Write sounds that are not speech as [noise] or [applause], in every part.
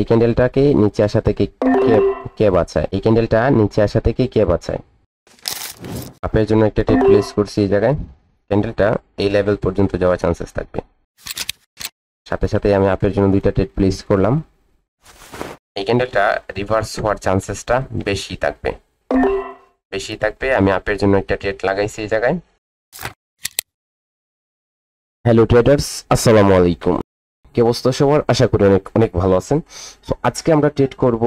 এই ক্যান্ডেলটাকে নিচে আসা থেকে কে কে বাঁচায় এই ক্যান্ডেলটা নিচে আসা থেকে কে বাঁচায় আপনার জন্য একটা টেপ প্লেস করছি এই জায়গায় ক্যান্ডেলটা এই লেভেল পর্যন্ত যাওয়ার চান্সেস থাকবে সাথে সাথে আমি আপনার জন্য দুইটা টেট প্লেস করলাম এই ক্যান্ডেলটা রিভার্স হওয়ার চান্সেসটা বেশি থাকবে বেশি থাকবে আমি আপের জন্য একটা ট্রেড লাগাইছি এই জায়গায় হ্যালো ট্রেডার্স আসসালামু আলাইকুম অবস্থা সবার আশা করি অনেক অনেক ভালো আছেন সো আজকে আমরা ট্রেড করব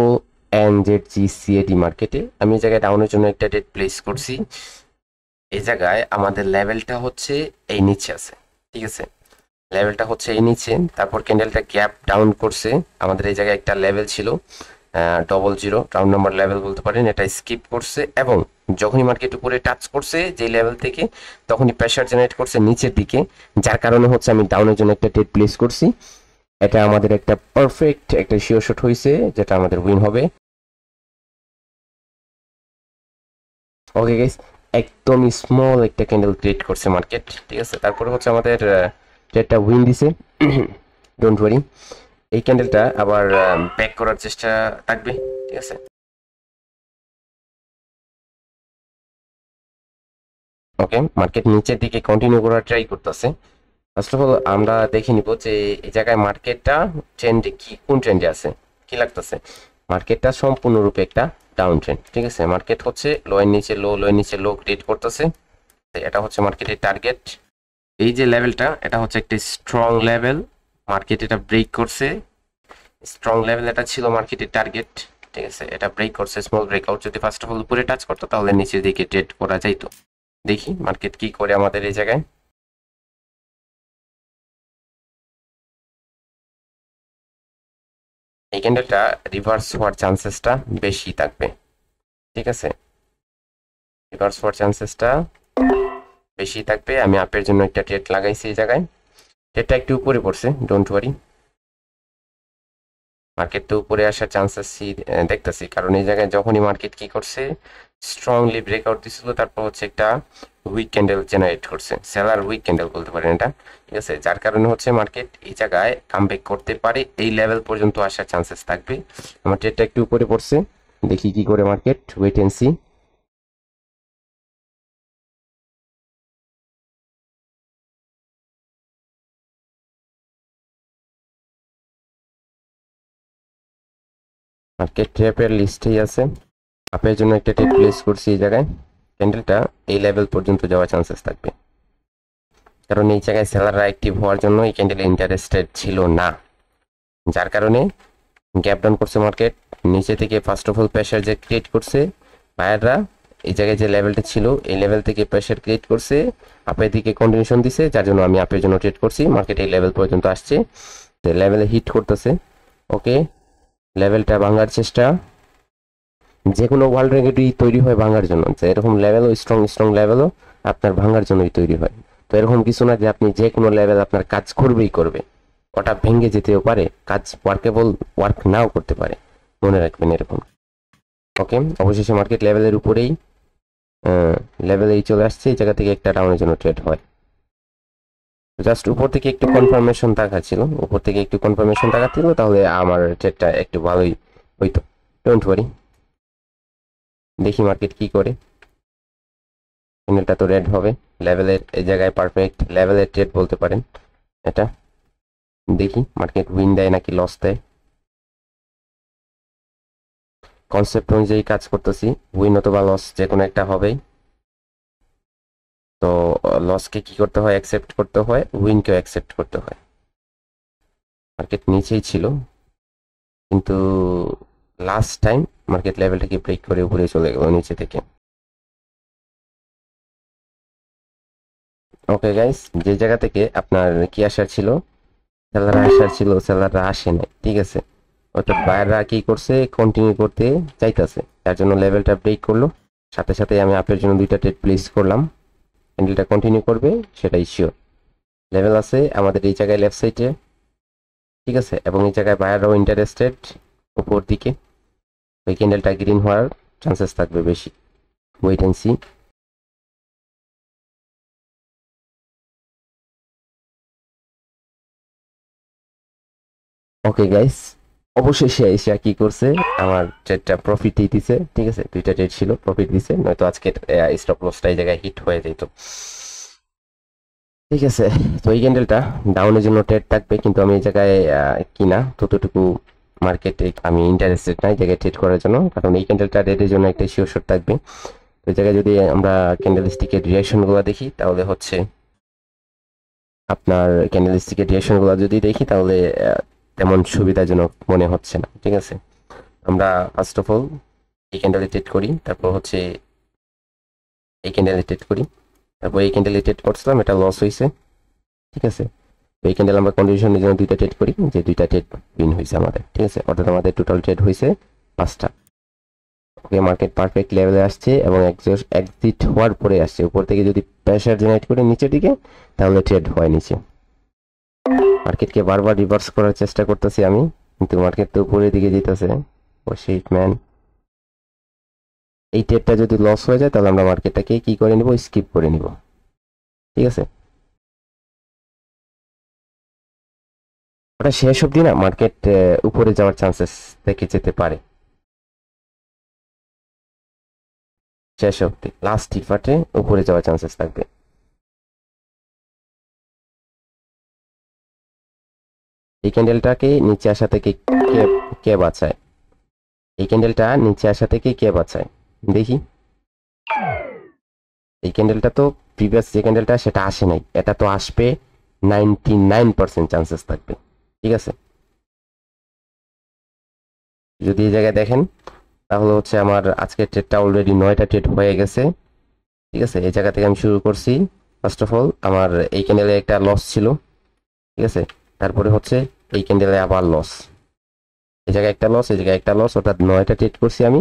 এনজেড জি সিএডি মার্কেটে আমি এই জায়গায় ডাউনের জন্য একটা ডেট প্লেস করছি এই জায়গায় আমাদের লেভেলটা হচ্ছে এই নিচে আছে ঠিক আছে লেভেলটা হচ্ছে এই নিচে তারপর ক্যান্ডেলটা গ্যাপ ডাউন করছে আমাদের এই জায়গায় একটা লেভেল ছিল double zero round number level বলতে পারেন এটা স্কিপ করছে এবং যখনই মার্কেট উপরে টাচ করছে যে লেভেল থেকে তখনই প্রেশার জেনারেট করছে নিচের দিকে যার কারণে হচ্ছে আমি ডাউনের জন্য একটা ডেট প্লেস করছি এটা আমাদের একটা পারফেক্ট একটা শিওর শট হয়েছে যেটা আমাদের উইন হবে ওকে গাইস একদম স্মল একটা ক্যান্ডেল ক্রিয়েট করছে মার্কেট ঠিক আছে তারপরে হচ্ছে আমাদের ট্রেডটা উইন দিছে ডোন্ট [coughs] ওয়ারি এই ক্যান্ডেলটা আবার ব্যাক করার চেষ্টা থাকবে ঠিক আছে ওকে মার্কেট নিচের দিকে কন্টিনিউ করার ট্রাই করতেছে ফার্স্ট অফ অল আমরা দেখে নিব যে এই জায়গায় মার্কেটটা ট্রেন্ডে কি কোন ট্রেন্ডে আছে কি লাগতেছে মার্কেটটা সম্পূর্ণরূপে একটা ডাউন ট্রেন্ড ঠিক আছে মার্কেট হচ্ছে লো এর নিচে লো লো এর নিচে লো ক্রিয়েট করতেছে এটা হচ্ছে মার্কেটের টার্গেট এই যে লেভেলটা এটা হচ্ছে একটা স্ট্রং লেভেল মার্কেট এটা ব্রেক করছে স্ট্রং লেভেল এটা ছিল মার্কেটের টার্গেট ঠিক আছে এটা ব্রেক করছে স্মল ব্রেকআউট যদি ফার্স্ট অফ অল উপরে টাচ করতো তাহলে নিচের দিকে ট্রেড করা যাইত দেখি মার্কেট কি করে আমাদের এই জায়গায় এই ক্যান্ডেলটা রিভার্স হওয়ার চান্সেসটা বেশি থাকবে ঠিক আছে রিভার্স হওয়ার চান্সেসটা বেশি থাকবে আমি আপের জন্য একটা ট্রেড লাগাইছি এই জায়গায় এটা একটু উপরে পড়ছে ডোন্ট ওয়ারি মার্কেট তো উপরে আসার চান্স আসছি দেখতেছি কারণ এই জায়গায় যখনই মার্কেট কি করছে স্ট্রংলি ব্রেকআউট দিছিল তারপর হচ্ছে একটা উইক ক্যান্ডেল জেনারেট করছে সেলার উইক ক্যান্ডেল বলতে পারেন এটা ঠিক আছে যার কারণে হচ্ছে মার্কেট এই জায়গায় কামব্যাক করতে পারে এই লেভেল পর্যন্ত আসার চান্সেস থাকবে আমার ট্রেডটা একটু উপরে পড়ছে দেখি কি করে মার্কেট ওয়েট এন্ড সি আজকে ট্র্যাপের লিস্টেই আছে আপের জন্য একটা ট্রেপ প্লেস করছি এই জায়গায় ক্যান্ডেলটা এই লেভেল পর্যন্ত যাওয়ার চান্সেস থাকবে কারণ এই জায়গায় স্যালাররা অ্যাক্টিভ হওয়ার জন্য এই ক্যান্ডেল ইন্টারেস্টেড ছিল না যার কারণে গ্যাপ ডাউন করছে মার্কেট নিচে থেকে ফার্স্ট অফ অল প্রেশার যে ক্রিয়েট করছে বায়াররা এই জায়গায় যে লেভেলটা ছিল এই লেভেল থেকে প্রেশার ক্রিয়েট করছে আপের দিকে কন্টিনিউশন দিছে যার জন্য আমি আপের জন্য ট্রেড করছি মার্কেট এই লেভেল পর্যন্ত আসছে লেভেলে হিট করতেছে ওকে লেভেলটা ভাঙার চেষ্টা যে কোনো ওয়ার্ল্ড র্যাঙ্কেটই তৈরি হয় ভাঙার জন্য যে আচ্ছা, এরকম লেভেলও স্ট্রং স্ট্রং লেভেলও আপনার ভাঙার জন্যই তৈরি হয় তো এরকম কিছু না যে আপনি যে কোনো লেভেল আপনার কাজ করবেই করবে ওটা ভেঙে যেতেও পারে কাজ ওয়ার্কেবল ওয়ার্ক নাও করতে পারে মনে রাখবেন এরকম ওকে অবশেষে মার্কেট লেভেলের উপরেই লেভেলেই চলে আসছে এই জায়গা থেকে একটা রাউন্ডের জন্য ট্রেড হয় জাস্ট উপর থেকে একটু কনফার্মেশন তাকাচ্ছিল উপর থেকে একটু কনফার্মেশন তাকাচ্ছিল তাহলে আমার ট্রেডটা একটু ভালোই হইতো ডোন্ট ওয়ারি দেখি মার্কেট কি করে এটা তো রেড হবে লেভেলের জায়গায় পারফেক্ট লেভেলের ট্রেড বলতে পারেন এটা দেখি মার্কেট উইন দেয় নাকি লস দেয় কনসেপ্ট অনুযায়ী কাজ করতেছি উইন অথবা লস যে কোনো একটা হবেই তো লসকে কি করতে হয় অ্যাকসেপ্ট করতে হয় উইনকেও অ্যাকসেপ্ট করতে হয় মার্কেট নিচেই ছিল কিন্তু লাস্ট টাইম মার্কেট লেভেলটাকে ব্রেক করে উপরে চলে গেল নিচে থেকে ওকে গাইস যে জায়গা থেকে আপনার কি আসার ছিল সেলার আসার ছিল সেলাররা আসে নাই ঠিক আছে অর্থাৎ বায়াররা কি করছে কন্টিনিউ করতে চাইতেছে তার জন্য লেভেলটা ব্রেক করলো সাথে সাথে আমি আপের জন্য দুইটা ট্রেড প্লেস করলাম ক্যান্ডেলটা কন্টিনিউ করবে সেটাই শিওর লেভেল আছে আমাদের এই জায়গায় লেফট সাইডে ঠিক আছে এবং এই জায়গায় বায়াররাও ইন্টারেস্টেড উপর দিকে ওই ক্যান্ডেলটা গ্রিন হওয়ার চান্সেস থাকবে বেশি wait and see okay guys অবশেষে এসে কি করছে আমার ট্রেডটা প্রফিট দিতেছে ঠিক আছে দুইটা ডেট ছিল প্রফিট দিছে নয়তো আজকে স্টপ লসটা এই জায়গায় হিট হয়ে যেত ঠিক আছে তো এই ক্যান্ডেলটা ডাউনের জন্য ট্রেড থাকবে কিন্তু আমি এই জায়গায় কিনা ততটুকু মার্কেটে আমি ইন্টারেস্টেড নাই জায়গায় ট্রেড করার জন্য কারণ এই ক্যান্ডেলটা ডেটের জন্য একটা শিওর শট থাকবে তো এই জায়গায় যদি আমরা ক্যান্ডেল স্টিকের রিয়াকশনগুলো দেখি তাহলে হচ্ছে আপনার ক্যান্ডেল স্টিকের রিয়াকশনগুলো যদি দেখি তাহলে তেমন সুবিধাজনক মনে হচ্ছে না ঠিক আছে আমরা ফার্স্ট অফ অল এই ক্যান্ডেলে ট্রেড করি তারপর হচ্ছে এই ক্যান্ডেলে ট্রেড করি তারপর এই ক্যান্ডেলে ট্রেড করছিলাম এটা লস হয়েছে ঠিক আছে এই ক্যান্ডেল আমরা কন্ডিশনের জন্য দুইটা ট্রেড করি যে দুইটা ট্রেড উইন হয়েছে আমাদের ঠিক আছে অর্থাৎ আমাদের টোটাল ট্রেড হয়েছে পাঁচটা ওকে মার্কেট পারফেক্ট লেভেলে আসছে এবং এক্সিট হওয়ার পরে আসছে উপর থেকে যদি প্রেশার জেনারেট করে নিচের দিকে তাহলে ট্রেড হয় নিচে মার্কেটকে বারবার রিভার্স করার চেষ্টা করতেছি আমি কিন্তু মার্কেট তো উপরের দিকে যেতেছে ও শিট ম্যান এই ট্রেডটা যদি লস হয়ে যায় তাহলে আমরা মার্কেটটাকে কি করে নিব স্কিপ করে নিব ঠিক আছে ওটা শেষ অব্দি না মার্কেট উপরে যাওয়ার চান্সেস দেখে যেতে পারে শেষ অবধি লাস্ট ইফাটে উপরে যাওয়ার চান্সেস থাকবে এই ক্যান্ডেলটাকে নিচে আসা থেকে কে কে বাঁচায় এই ক্যান্ডেলটা নিচে আসা থেকে কে বাঁচায় দেখি এই ক্যান্ডেলটা তো প্রিভিয়াস যে ক্যান্ডেলটা সেটা আসে নাই এটা তো আসবে নাইনটি নাইন পার্সেন্ট চান্সেস থাকবে ঠিক আছে যদি এই জায়গায় দেখেন তাহলে হচ্ছে আমার আজকের ট্রেডটা অলরেডি নয়টা ট্রেড হয়ে গেছে ঠিক আছে এই জায়গা থেকে আমি শুরু করছি ফার্স্ট অফ অল আমার এই ক্যান্ডেলে একটা লস ছিল ঠিক আছে তারপরে হচ্ছে এই ক্যান্ডেলে আবার লস এই জায়গায় একটা লস এই জায়গায় একটা লস অর্থাৎ নয়টা ট্রেড করছি আমি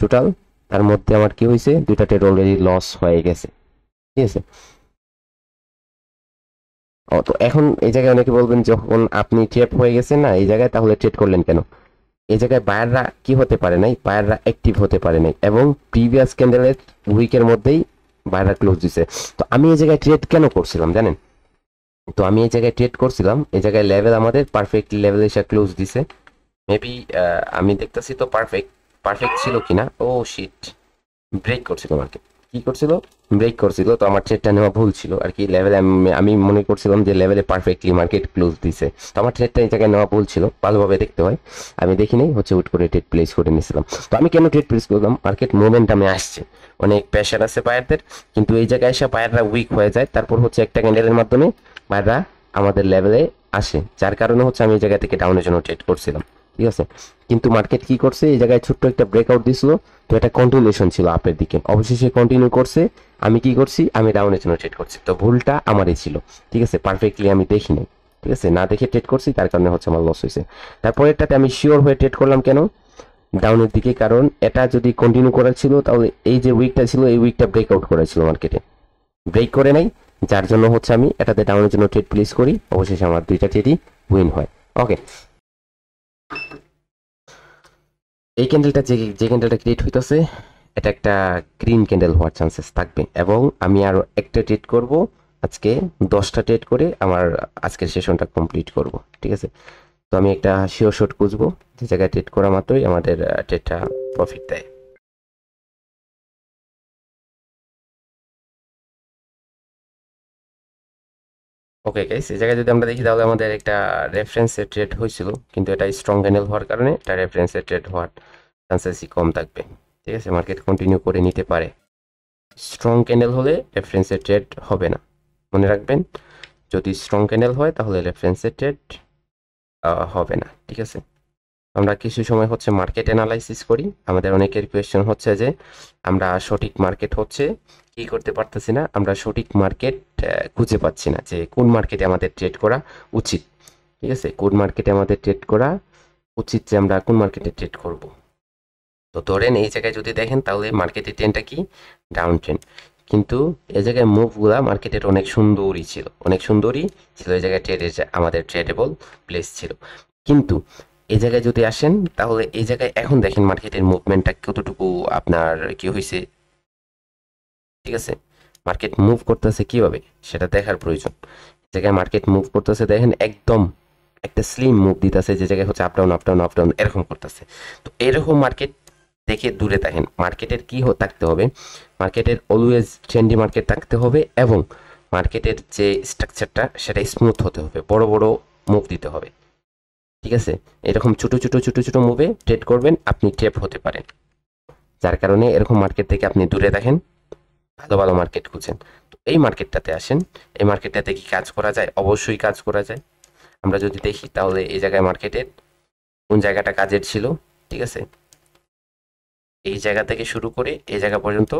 টোটাল তার মধ্যে আমার কি হয়েছে দুটা ট্রেড অলরেডি লস হয়ে গেছে ঠিক আছে ও তো এখন এই জায়গায় অনেকে বলবেন যখন আপনি ট্রেড হয়ে গেছেন না এই জায়গায় তাহলে ট্রেড করলেন কেন এই জায়গায় বায়াররা কি হতে পারে নাই বায়াররা অ্যাক্টিভ হতে পারে নাই এবং প্রিভিয়াস ক্যান্ডেলের উইকের মধ্যেই বায়াররা ক্লোজ দিছে তো আমি এই জায়গায় ট্রেড কেন করছিলাম জানেন তো আমি এই জায়গায় ট্রেড করছিলাম এই জায়গায় লেভেল আমাদের পারফেক্ট লেভেল এসে ক্লোজ দিছে মেবি আমি দেখতেছি তো পারফেক্ট পারফেক্ট ছিল কিনা ও শিট ব্রেক করছিল মার্কেট কি করছিল ব্রেক করছিল তো আমার ট্রেডটা নেওয়া ভুল ছিল আর কি লেভেলে আমি মনে করছিলাম যে লেভেলে পারফেক্টলি মার্কেট ক্লোজ দিছে তো আমার ট্রেডটা এই জায়গায় নেওয়া ভুল ছিল ভালোভাবে দেখতে হয় আমি দেখি হচ্ছে উট করে ট্রেড প্লেস করে নিয়েছিলাম তো আমি কেন ট্রেড প্লেস করলাম মার্কেট আমি আসছে অনেক প্রেশার আছে বায়ারদের কিন্তু এই জায়গায় এসে বায়াররা উইক হয়ে যায় তারপর হচ্ছে একটা ক্যান্ডেলের মাধ্যমে মায়েরা আমাদের লেভেলে আসে যার কারণে হচ্ছে আমি এই জায়গা থেকে ডাউনের জন্য ট্রেড করছিলাম ঠিক আছে কিন্তু মার্কেট কি করছে এই জায়গায় ছোট্ট একটা ব্রেকআউট দিছিল তো এটা কন্টিনিউশন ছিল আপের দিকে অবশেষে কন্টিনিউ করছে আমি কি করছি আমি ডাউনের জন্য ট্রেড করছি তো ভুলটা আমারই ছিল ঠিক আছে পারফেক্টলি আমি দেখিনি ঠিক আছে না দেখে ট্রেড করছি তার কারণে হচ্ছে আমার লস হয়েছে তারপরেরটাতে আমি শিওর হয়ে ট্রেড করলাম কেন ডাউনের দিকে কারণ এটা যদি কন্টিনিউ করার ছিল তাহলে এই যে উইকটা ছিল এই উইকটা ব্রেকআউট করা ছিল মার্কেটে ব্রেক করে নাই যার জন্য হচ্ছে আমি এটাতে ডাউনের জন্য ট্রেড প্লেস করি অবশেষে আমার দুইটা ট্রেডই উইন হয় ওকে এই ক্যান্ডেলটা যে যে ক্যান্ডেলটা ক্রিয়েট হইতেছে এটা একটা গ্রিন ক্যান্ডেল হওয়ার চান্সেস থাকবে এবং আমি আরও একটা ট্রেড করব আজকে দশটা ট্রেড করে আমার আজকের সেশনটা কমপ্লিট করব ঠিক আছে তো আমি একটা শিওর শট খুঁজবো যে জায়গায় ট্রেড করা মাত্রই আমাদের ট্রেডটা প্রফিট দেয় ওকে গাইস এই জায়গায় যদি আমরা দেখি তাহলে আমাদের একটা রেফারেন্সের ট্রেড হয়েছিল কিন্তু এটা স্ট্রং ক্যান্ডেল হওয়ার কারণে এটা রেফারেন্সের ট্রেড হওয়ার চান্সেসই কম থাকবে ঠিক আছে মার্কেট কন্টিনিউ করে নিতে পারে স্ট্রং ক্যান্ডেল হলে রেফারেন্সের ট্রেড হবে না মনে রাখবেন যদি স্ট্রং ক্যান্ডেল হয় তাহলে রেফারেন্সের ট্রেড হবে না ঠিক আছে আমরা কিছু সময় হচ্ছে মার্কেট অ্যানালাইসিস করি আমাদের অনেকের কোয়েশ্চেন হচ্ছে যে আমরা সঠিক মার্কেট হচ্ছে কি করতে পারতেছি না আমরা সঠিক মার্কেট খুঁজে পাচ্ছি না যে কোন মার্কেটে আমাদের ট্রেড করা উচিত ঠিক আছে কোন মার্কেটে আমাদের ট্রেড করা উচিত যে আমরা কোন মার্কেটে ট্রেড করব তো ধরেন এই জায়গায় যদি দেখেন তাহলে মার্কেটের ট্রেনটা কি ডাউন ট্রেন কিন্তু এই জায়গায় মুভগুলা মার্কেটের অনেক সুন্দরই ছিল অনেক সুন্দরই ছিল এই জায়গায় ট্রেডের আমাদের ট্রেডেবল প্লেস ছিল কিন্তু এই জায়গায় যদি আসেন তাহলে এই জায়গায় এখন দেখেন মার্কেটের মুভমেন্টটা কতটুকু আপনার কি হয়েছে ঠিক আছে মার্কেট মুভ করতেছে কিভাবে সেটা দেখার প্রয়োজন জায়গায় মার্কেট মুভ করতেছে দেখেন একদম একটা স্লিম মুভ দিতেছে যে জায়গায় হচ্ছে আপডাউন আপডাউন আপডাউন এরকম করতেছে তো এরকম মার্কেট দেখে দূরে থাকেন মার্কেটের কী থাকতে হবে মার্কেটের অলওয়েজ ট্রেন্ডি মার্কেট থাকতে হবে এবং মার্কেটের যে স্ট্রাকচারটা সেটা স্মুথ হতে হবে বড় বড় মুভ দিতে হবে ঠিক আছে এরকম ছোটো ছোটো ছোটো ছোটো মুভে ট্রেড করবেন আপনি ট্রেপ হতে পারেন যার কারণে এরকম মার্কেট থেকে আপনি দূরে দেখেন ভালো ভালো মার্কেট খুঁজেন তো এই মার্কেটটাতে আসেন এই মার্কেটটাতে কি কাজ করা যায় অবশ্যই কাজ করা যায় আমরা যদি দেখি তাহলে এই জায়গায় মার্কেটের কোন জায়গাটা কাজের ছিল ঠিক আছে এই জায়গা থেকে শুরু করে এই জায়গা পর্যন্ত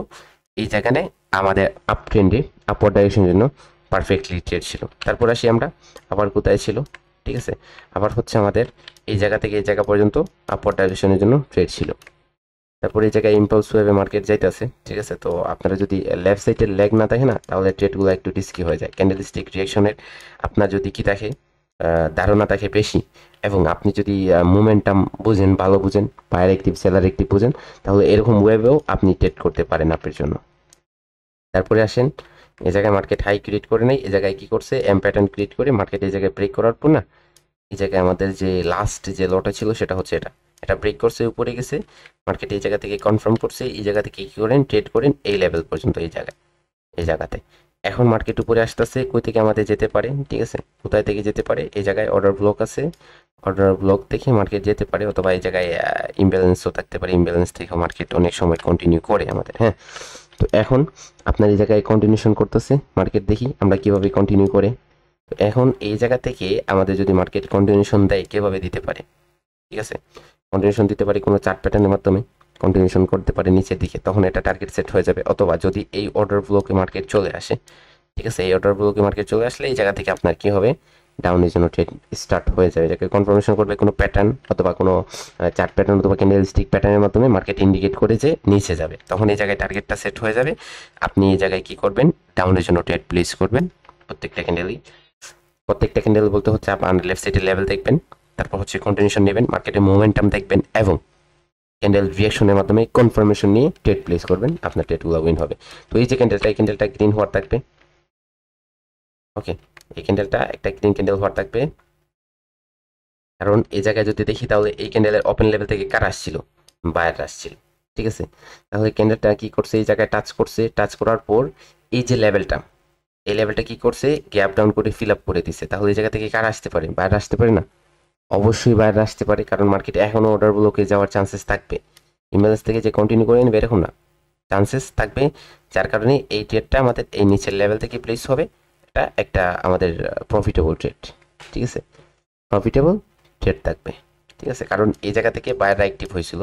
এই জায়গানে আমাদের আপ ট্রেন্ডে আপওয়ার ডাইরেকশনের জন্য পারফেক্টলি ট্রেড ছিল তারপর আসি আমরা আবার কোথায় ছিল ঠিক আছে আবার হচ্ছে আমাদের এই জায়গা থেকে এই জায়গা পর্যন্ত আপওয়ার ডাইরেকশনের জন্য ট্রেড ছিল তারপরে এই জায়গায় ইম্পালস ওয়েভে মার্কেট যাইতেছে ঠিক আছে তো আপনারা যদি লেফট সাইডে লেগ না থাকে না তাহলে ট্রেডগুলো একটু রিস্কি হয়ে যায় স্টিক রিয়াকশনের আপনার যদি কি থাকে ধারণা থাকে বেশি এবং আপনি যদি মোমেন্টাম বুঝেন ভালো বুঝেন বায়ার একটিভ সেলার একটিভ বুঝেন তাহলে এরকম ওয়েবেও আপনি ট্রেড করতে পারেন আপনার জন্য তারপরে আসেন এই জায়গায় মার্কেট হাই ক্রিয়েট করে নেই এই জায়গায় কি করছে এম প্যাটার্ন ক্রিয়েট করে মার্কেট এই জায়গায় ব্রেক করার পর না এই জায়গায় আমাদের যে লাস্ট যে লটা ছিল সেটা হচ্ছে এটা এটা ব্রেক করছে উপরে গেছে মার্কেট এই জায়গা থেকে কনফার্ম করছে এই জায়গা থেকে কী করেন ট্রেড করেন এই লেভেল পর্যন্ত এই জায়গায় এই জায়গাতে এখন মার্কেট উপরে আসতেছে কই থেকে আমাদের যেতে পারে ঠিক আছে কোথায় থেকে যেতে পারে এই জায়গায় অর্ডার ব্লক আছে অর্ডার ব্লক থেকে মার্কেট যেতে পারে অথবা এই জায়গায় ইমব্যালেন্সও থাকতে পারে ইমব্যালেন্স থেকে মার্কেট অনেক সময় কন্টিনিউ করে আমাদের হ্যাঁ তো এখন আপনার এই জায়গায় কন্টিনিউশন করতেছে মার্কেট দেখি আমরা কিভাবে কন্টিনিউ করে তো এখন এই জায়গা থেকে আমাদের যদি মার্কেট কন্টিনিউশন দেয় কীভাবে দিতে পারে ঠিক আছে কন্টিনিউশন দিতে পারে কোনো চার্ট প্যাটার্নের মাধ্যমে কন্টিনিউশন করতে পারে নিচের দিকে তখন এটা টার্গেট সেট হয়ে যাবে অথবা যদি এই অর্ডার ব্লকে মার্কেট চলে আসে ঠিক আছে এই অর্ডার ব্লকে মার্কেট চলে আসলে এই জায়গা থেকে আপনার কী হবে ডাউনের জন্য ট্রেড স্টার্ট হয়ে যাবে যাকে কনফার্মেশন করলে কোনো প্যাটার্ন অথবা কোনো চার্ট প্যাটার্ন অথবা ক্যান্ডেল স্টিক প্যাটার্নের মাধ্যমে মার্কেট ইন্ডিকেট করে যে নিচে যাবে তখন এই জায়গায় টার্গেটটা সেট হয়ে যাবে আপনি এই জায়গায় কি করবেন ডাউনের জন্য ট্রেড প্লেস করবেন প্রত্যেকটা ক্যান্ডেলই প্রত্যেকটা ক্যান্ডেল বলতে হচ্ছে আপনার লেফট সাইডে লেভেল দেখবেন তারপর হচ্ছে কন্টিনিউশন নেবেন মার্কেটের মোমেন্টাম দেখবেন এবং ক্যান্ডেল রিয়াকশনের মাধ্যমে কনফার্মেশন নিয়ে ট্রেড প্লেস করবেন আপনার ট্রেডগুলো উইন হবে তো এই যে ক্যান্ডেলটা এই ক্যান্ডেলটা গ্রিন হওয়ার থাকবে ওকে এই ক্যান্ডেলটা একটা গ্রিন ক্যান্ডেল হওয়ার থাকবে কারণ এই জায়গায় যদি দেখি তাহলে এই ক্যান্ডেলের ওপেন লেভেল থেকে কার আসছিল বায়ার আসছিল ঠিক আছে তাহলে ক্যান্ডেলটা কি করছে এই জায়গায় টাচ করছে টাচ করার পর এই যে লেভেলটা এই লেভেলটা কি করছে গ্যাপ ডাউন করে ফিল আপ করে দিছে তাহলে এই জায়গা থেকে কার আসতে পারে বাইরে আসতে পারে না অবশ্যই বাইরে আসতে পারে কারণ মার্কেট এখনও অর্ডার ব্লকে যাওয়ার চান্সেস থাকবে ইমেলস থেকে যে কন্টিনিউ করে নেবে এরকম না চান্সেস থাকবে যার কারণে এই ট্রেডটা আমাদের এই নিচের লেভেল থেকে প্লেস হবে একটা একটা আমাদের প্রফিটেবল ট্রেড ঠিক আছে প্রফিটেবল ট্রেড থাকবে ঠিক আছে কারণ এই জায়গা থেকে বায়াররা অ্যাক্টিভ হয়েছিল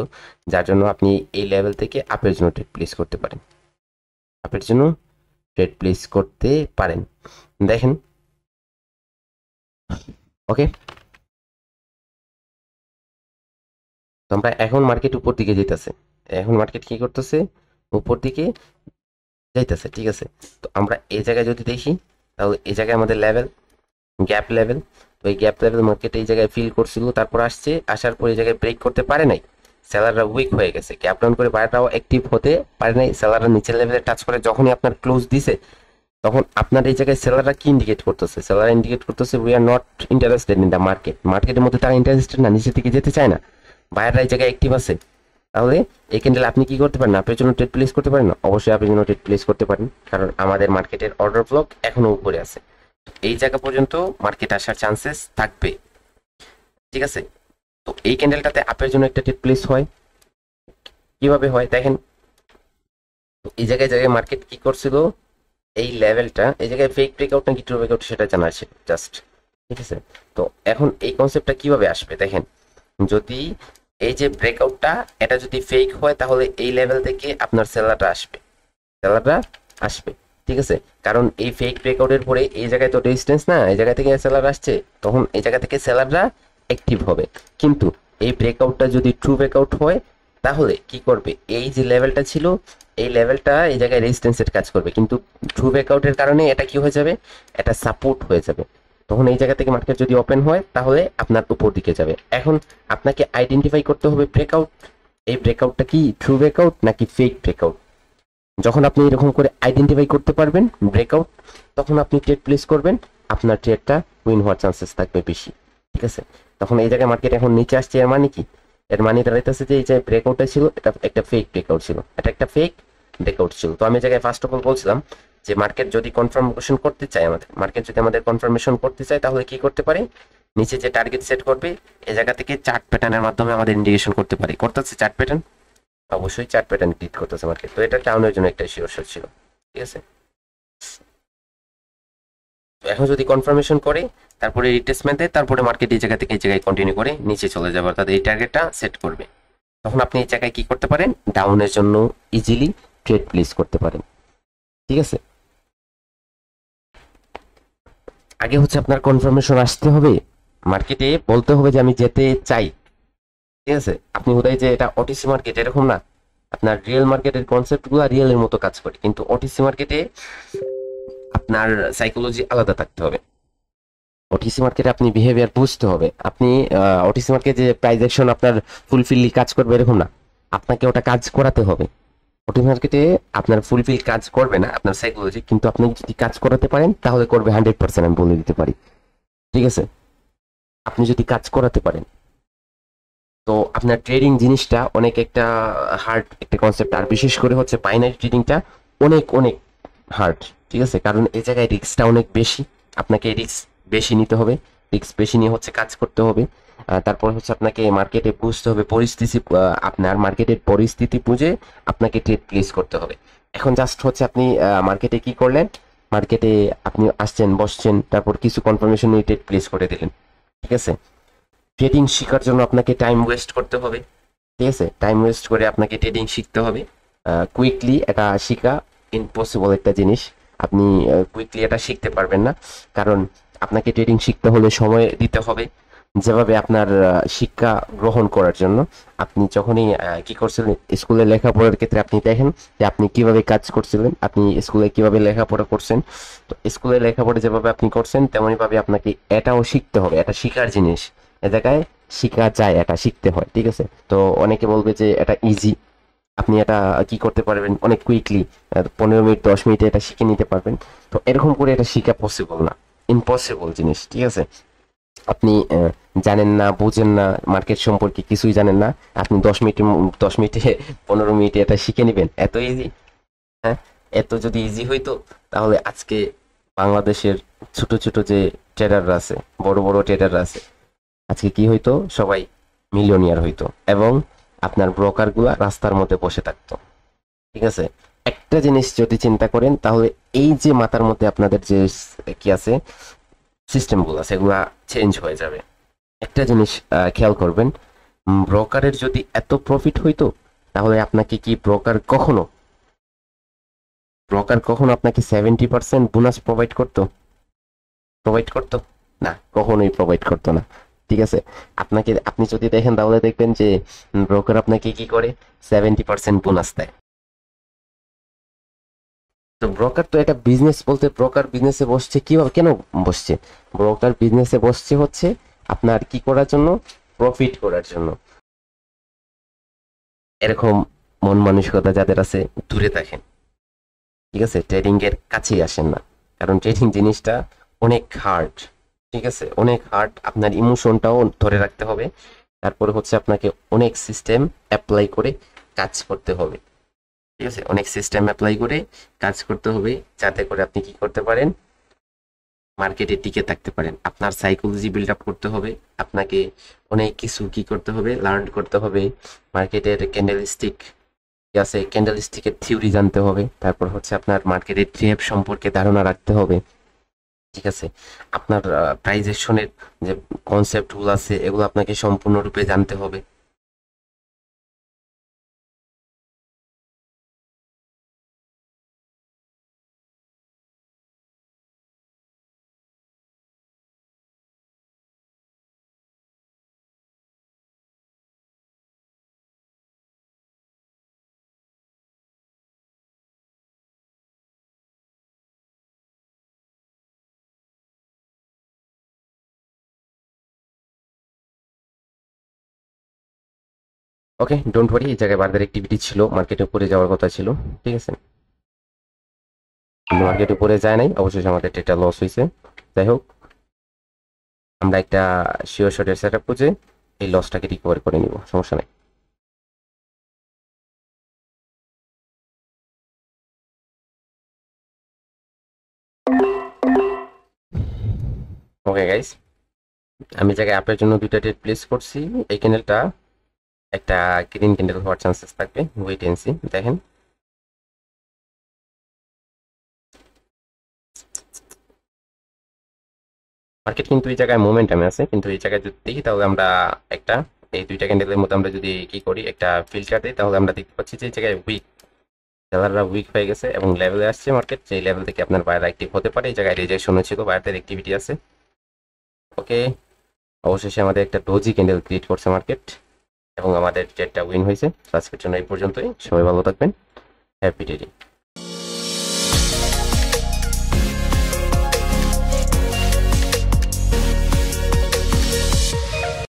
যার জন্য আপনি এই লেভেল থেকে আপের জন্য ট্রেড প্লেস করতে পারেন আপের জন্য ট্রেড প্লেস করতে পারেন দেখেন ওকে তো আমরা এখন মার্কেট উপর দিকে যেতেছে এখন মার্কেট কি করতেছে উপর দিকে যাইতেছে ঠিক আছে তো আমরা এই জায়গায় যদি দেখি তাহলে এই জায়গায় আমাদের লেভেল গ্যাপ লেভেল তো এই গ্যাপ লেভেল মার্কেট এই জায়গায় ফিল করছিল তারপর আসছে আসার পর এই জায়গায় ব্রেক করতে পারে নাই সেলাররা উইক হয়ে গেছে গ্যাপ ডাউন করে বায়াররাও অ্যাক্টিভ হতে পারে নাই সেলাররা নিচের লেভেলে টাচ করে যখনই আপনার ক্লোজ দিছে তখন আপনার এই জায়গায় সেলাররা কি ইন্ডিকেট করতেছে সেলাররা ইন্ডিকেট করতেছে we are not interested in the market মার্কেটের মধ্যে তারা ইন্টারেস্টেড না নিচের দিকে যেতে চায় না বায়াররা এই জায়গায় অ্যাক্টিভ আছে তাহলে এই ক্যান্ডেল আপনি কি করতে পারেন আপনার জন্য ট্রেড প্লেস করতে পারেন অবশ্যই আপনি জন্য ট্রেড প্লেস করতে পারেন কারণ আমাদের মার্কেটের অর্ডার ব্লক এখনো উপরে আছে এই জায়গা পর্যন্ত মার্কেট আসার চান্সেস থাকবে ঠিক আছে তো এই ক্যান্ডেলটাতে আপনার জন্য একটা ট্রেড প্লেস হয় কিভাবে হয় দেখেন এই জায়গায় জায়গায় মার্কেট কি করছিল এই লেভেলটা এই জায়গায় ফেক ব্রেকআউট নাকি ট্রু ব্রেকআউট সেটা জানা আছে জাস্ট ঠিক আছে তো এখন এই কনসেপ্টটা কিভাবে আসবে দেখেন যদি এই যে ব্রেকআউটটা এটা যদি ফেক হয় তাহলে এই লেভেল থেকে আপনার সেলারটা আসবে সেলারটা আসবে ঠিক আছে কারণ এই ফেক ব্রেকআউটের পরে এই জায়গায় তো রেজিস্ট্যান্স না এই জায়গা থেকে সেলার আসছে তখন এই জায়গা থেকে সেলাররা অ্যাক্টিভ হবে কিন্তু এই ব্রেকআউটটা যদি ট্রু ব্রেকআউট হয় তাহলে কি করবে এই যে লেভেলটা ছিল এই লেভেলটা এই জায়গায় রেজিস্ট্যান্সের কাজ করবে কিন্তু ট্রু ব্রেকআউটের কারণে এটা কি হয়ে যাবে এটা সাপোর্ট হয়ে যাবে তখন এই জায়গা থেকে মার্কেট যদি ওপেন হয় তাহলে আপনার উপর দিকে যাবে এখন আপনাকে আইডেন্টিফাই করতে হবে ব্রেকআউট এই ব্রেকআউটটা কি ট্রু ব্রেকআউট নাকি ফেক ব্রেকআউট যখন আপনি এরকম করে আইডেন্টিফাই করতে পারবেন ব্রেকআউট তখন আপনি ট্রেড প্লেস করবেন আপনার ট্রেডটা উইন হওয়ার চান্সেস থাকবে বেশি ঠিক আছে তখন এই জায়গায় মার্কেট এখন নিচে আসছে এর মানে কি এর মানে দাঁড়াইতেছে যে এই যে ব্রেকআউটটা ছিল এটা একটা ফেক ব্রেকআউট ছিল এটা একটা ফেক ব্রেকআউট ছিল তো আমি জায়গায় ফার্স্ট অফ অল বলছিলাম যে মার্কেট যদি কনফার্মেশন করতে চায় আমাদের মার্কেট যদি আমাদের কনফার্মেশন করতে চায় তাহলে কি করতে পারে নিচে যে টার্গেট সেট করবে এই জায়গা থেকে চার্ট প্যাটার্নের মাধ্যমে আমাদের ইন্ডিকেশন করতে পারি করতেছে চার্ট প্যাটার্ন অবশ্যই চার্ট প্যাটার্ন ক্লিক করতেছে মার্কেট তো এটা টাউনের জন্য একটা শিরোশর ছিল ঠিক আছে এখন যদি কনফার্মেশন করে তারপরে রিটেসমেন্ট দেয় তারপরে মার্কেট এই জায়গা থেকে এই জায়গায় কন্টিনিউ করে নিচে চলে যাবে অর্থাৎ এই টার্গেটটা সেট করবে তখন আপনি এই জায়গায় কি করতে পারেন ডাউনের জন্য ইজিলি ট্রেড প্লেস করতে পারেন ঠিক আছে আগে হচ্ছে আপনার কনফার্মেশন আসতে হবে মার্কেটে বলতে হবে যে আমি যেতে চাই ঠিক আছে আপনি বোধহয় যে এটা ওটিসি মার্কেট এরকম না আপনার রিয়েল মার্কেটের কনসেপ্টগুলো রিয়েলের মতো কাজ করে কিন্তু ওটিসি মার্কেটে আপনার সাইকোলজি আলাদা থাকতে হবে ওটিসি মার্কেটে আপনি বিহেভিয়ার বুঝতে হবে আপনি ওটিসি মার্কেটে যে প্রাইজেকশন আপনার ফুলফিললি কাজ করবে এরকম না আপনাকে ওটা কাজ করাতে হবে স্টক মার্কেটে আপনার ফুলফিল কাজ করবে না আপনার সাইকোলজি কিন্তু আপনি যদি কাজ করাতে পারেন তাহলে করবে হান্ড্রেড পার্সেন্ট আমি বলে দিতে পারি ঠিক আছে আপনি যদি কাজ করাতে পারেন তো আপনার ট্রেডিং জিনিসটা অনেক একটা হার্ড একটা কনসেপ্ট আর বিশেষ করে হচ্ছে বাইনারি ট্রেডিংটা অনেক অনেক হার্ড ঠিক আছে কারণ এ জায়গায় রিস্কটা অনেক বেশি আপনাকে রিস্ক বেশি নিতে হবে রিক্স বেশি নিয়ে হচ্ছে কাজ করতে হবে তারপর হচ্ছে আপনাকে মার্কেটে বুঝতে হবে পরিস্থিতি আপনার মার্কেটের পরিস্থিতি বুঝে আপনাকে ট্রেড প্লেস করতে হবে এখন জাস্ট হচ্ছে আপনি মার্কেটে কি করলেন মার্কেটে আপনি আসছেন বসছেন তারপর কিছু কনফার্মেশন নিয়ে ট্রেড প্লেস করে দিলেন ঠিক আছে ট্রেডিং শেখার জন্য আপনাকে টাইম ওয়েস্ট করতে হবে ঠিক আছে টাইম ওয়েস্ট করে আপনাকে ট্রেডিং শিখতে হবে কুইকলি এটা শেখা ইম্পসিবল একটা জিনিস আপনি কুইকলি এটা শিখতে পারবেন না কারণ আপনাকে ট্রেডিং শিখতে হলে সময় দিতে হবে যেভাবে আপনার শিক্ষা গ্রহণ করার জন্য আপনি যখনই কি করছিলেন স্কুলে লেখাপড়ার ক্ষেত্রে আপনি দেখেন যে আপনি কিভাবে কাজ করছিলেন আপনি স্কুলে কিভাবে লেখাপড়া করছেন তো স্কুলে লেখাপড়া যেভাবে আপনি করছেন তেমনইভাবে আপনাকে এটাও শিখতে হবে এটা শিকার জিনিস এ জায়গায় শিখা যায় এটা শিখতে হয় ঠিক আছে তো অনেকে বলবে যে এটা ইজি আপনি এটা কি করতে পারবেন অনেক কুইকলি পনেরো মিনিট দশ মিনিটে এটা শিখে নিতে পারবেন তো এরকম করে এটা শিখা পসিবল না ইম্পসিবল জিনিস ঠিক আছে আপনি জানেন না বোঝেন না মার্কেট সম্পর্কে কিছুই জানেন না আপনি দশ মিনিট দশ মিনিটে পনেরো মিনিটে এটা শিখে নেবেন এত ইজি হ্যাঁ এত যদি ইজি হইতো তাহলে আজকে বাংলাদেশের ছোট ছোট যে ট্রেডাররা আছে বড় বড় ট্রেডাররা আছে আজকে কি হইতো সবাই মিলিয়নিয়ার হইতো এবং আপনার ব্রোকারগুলা রাস্তার মধ্যে বসে থাকতো ঠিক আছে একটা জিনিস যদি চিন্তা করেন তাহলে এই যে মাথার মধ্যে আপনাদের যে কি আছে সিস্টেমগুলো আছে এগুলা চেঞ্জ হয়ে যাবে একটা জিনিস খেয়াল করবেন ব্রোকারের যদি এত প্রফিট হইতো তাহলে আপনাকে কি ব্রোকার কখনো ব্রোকার কখনো আপনাকে সেভেন্টি পার্সেন্ট বোনাস প্রোভাইড করতো প্রোভাইড করতো না কখনোই প্রোভাইড করতো না ঠিক আছে আপনাকে আপনি যদি দেখেন তাহলে দেখবেন যে ব্রোকার আপনাকে কি করে সেভেন্টি পার্সেন্ট বোনাস দেয় তো ব্রোকার তো এটা বিজনেস বলতে ব্রোকার বিজনেসে বসছে কিভাবে কেন বসছে ব্রোকার বিজনেসে বসছে হচ্ছে আপনার কি করার জন্য প্রফিট করার জন্য এরকম মন মানসিকতা যাদের আছে দূরে থাকেন ঠিক আছে ট্রেডিং এর কাছেই আসেন না কারণ ট্রেডিং জিনিসটা অনেক হার্ড ঠিক আছে অনেক হার্ড আপনার ইমোশনটাও ধরে রাখতে হবে তারপরে হচ্ছে আপনাকে অনেক সিস্টেম অ্যাপ্লাই করে কাজ করতে হবে ঠিক আছে অনেক সিস্টেম অ্যাপ্লাই করে কাজ করতে হবে যাতে করে আপনি কি করতে পারেন মার্কেটে টিকে থাকতে পারেন আপনার সাইকোলজি বিল্ড আপ করতে হবে আপনাকে অনেক কিছু কি করতে হবে লার্ন করতে হবে মার্কেটের ঠিক আছে ক্যান্ডেল স্টিকের থিওরি জানতে হবে তারপর হচ্ছে আপনার মার্কেটের ট্রেপ সম্পর্কে ধারণা রাখতে হবে ঠিক আছে আপনার প্রাইজেশনের যে কনসেপ্টগুলো আছে এগুলো আপনাকে সম্পূর্ণরূপে জানতে হবে ওকে ডোন্ট ওয়ারি এই জায়গায় বারদার অ্যাক্টিভিটি ছিল মার্কেটে উপরে যাওয়ার কথা ছিল ঠিক আছে মার্কেট উপরে যায় নাই অবশেষে আমাদের একটা লস হয়েছে যাই হোক আমরা একটা শিওর শটের সেট আপ খুঁজে এই লসটাকে রিকভার করে নিব সমস্যা নেই ওকে গাইস আমি জায়গায় আপনার জন্য দুইটা ডেট প্লেস করছি এই ক্যানেলটা একটা গ্রিন ক্যান্ডেল হওয়ার চান্সেস থাকবে ওয়েট এন্ড সি দেখেন মার্কেট কিন্তু এই জায়গায় মোমেন্টামে আছে কিন্তু এই জায়গায় যদি দেখি তাহলে আমরা একটা এই দুইটা ক্যান্ডেলের মধ্যে আমরা যদি কি করি একটা ফিল্টার দিই তাহলে আমরা দেখতে পাচ্ছি যে এই জায়গায় উইক সেলাররা উইক হয়ে গেছে এবং লেভেলে আসছে মার্কেট সেই লেভেল থেকে আপনার বাইরে অ্যাক্টিভ হতে পারে এই জায়গায় রিজেকশন হয়েছিল বায়ারদের অ্যাক্টিভিটি আছে ওকে অবশেষে আমাদের একটা ডোজি ক্যান্ডেল ক্রিয়েট করছে মার্কেট এবং আমাদের ডেটটা উইন হয়েছে আজকের জন্য এই পর্যন্তই সবাই ভালো থাকবেন হ্যাপি ডেডিং